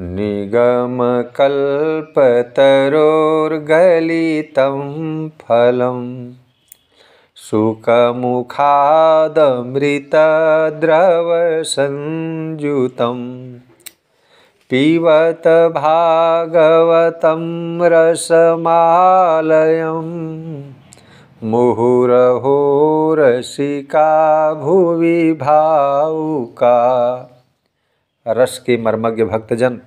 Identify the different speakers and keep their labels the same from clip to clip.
Speaker 1: निगमकल्पतरोर्गलितं फलं सुखमुखादमृतद्रवसञ्युतं पिबत भागवतं रसमालयं मुहुरहो रसिका भुवि भावुका रस के मर्मज्ञ भक्तजन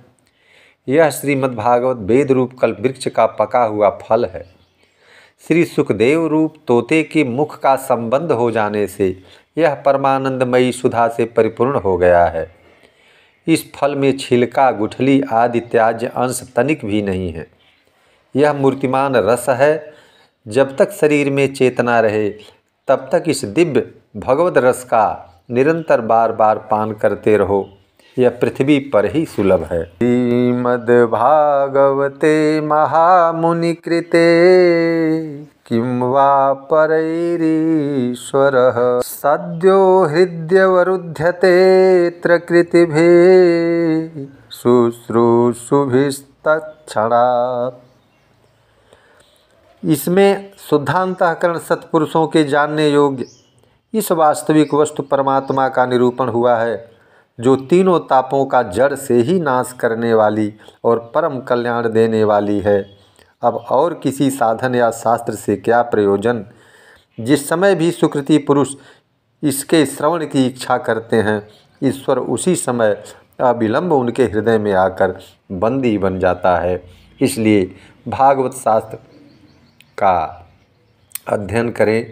Speaker 1: यह श्रीमद्भागवत वेद रूप कल वृक्ष का पका हुआ फल है श्री सुखदेव रूप तोते के मुख का संबंध हो जाने से यह परमानंदमयी सुधा से परिपूर्ण हो गया है इस फल में छिलका गुठली आदि त्याज्य अंश तनिक भी नहीं है यह मूर्तिमान रस है जब तक शरीर में चेतना रहे तब तक इस दिव्य भगवत रस का निरंतर बार बार पान करते रहो यह पृथ्वी पर ही सुलभ है श्रीमद्भागवते कृते किं वा परैरीश्वरः सद्यो हृद्यवरुध्यते कृतिभिः शुश्रूषुभिस्तक्षणा इसमें शुद्धांतकरण सत्पुरुषों के जानने योग्य इस वास्तविक वस्तु परमात्मा का निरूपण हुआ है जो तीनों तापों का जड़ से ही नाश करने वाली और परम कल्याण देने वाली है अब और किसी साधन या शास्त्र से क्या प्रयोजन जिस समय भी सुकृति पुरुष इसके श्रवण की इच्छा करते हैं ईश्वर उसी समय अविलंब उनके हृदय में आकर बंदी बन जाता है इसलिए भागवत शास्त्र का अध्ययन करें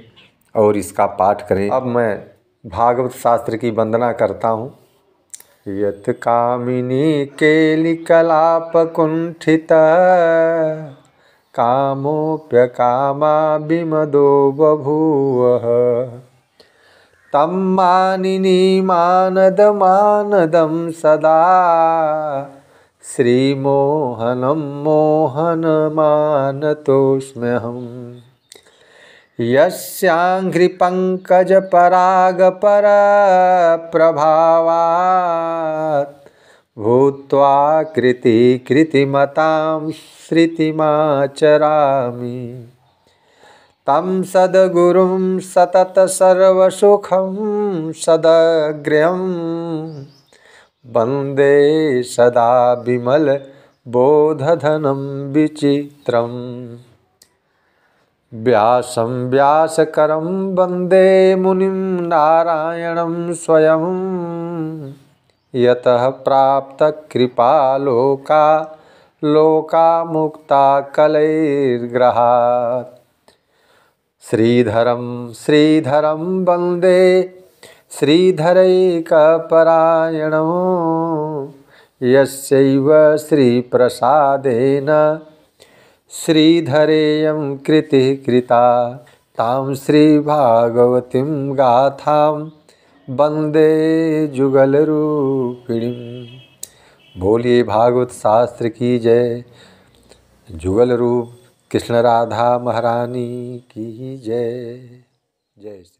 Speaker 1: और इसका पाठ करें अब मैं भागवत शास्त्र की वंदना करता हूँ यत कामिनी केलिकलाप कुंठित कामोप्यकामा विमदो बभूव तं मानिनी मानदमानदं सदा श्रीमोहनं मोहनमानतोऽस्म्यहम् प्रभावात् भूत्वा कृति कृतिकृतिमतां श्रुतिमाचरामि तं सद्गुरुं सततसर्वसुखं सदग्र्यं वन्दे सदा विमलबोधधनं विचित्रम् व्यासं व्यासकरं वंदे मुनि नारायणं स्वयं यतः प्राप्तकृपालोका लोका मुक्ता कलैर्ग्रहात् श्रीधरं श्रीधरं वन्दे श्रीधरैकपरायणो यस्यैव श्रीप्रसादेन श्रीधरेयं कृतिः कृता तां श्रीभागवतीं गाथां वन्दे जुगलरूपिणीं बोलिए भागवत शास्त्र की जय जुगल रूप कृष्ण राधा महारानी की जय जय श्री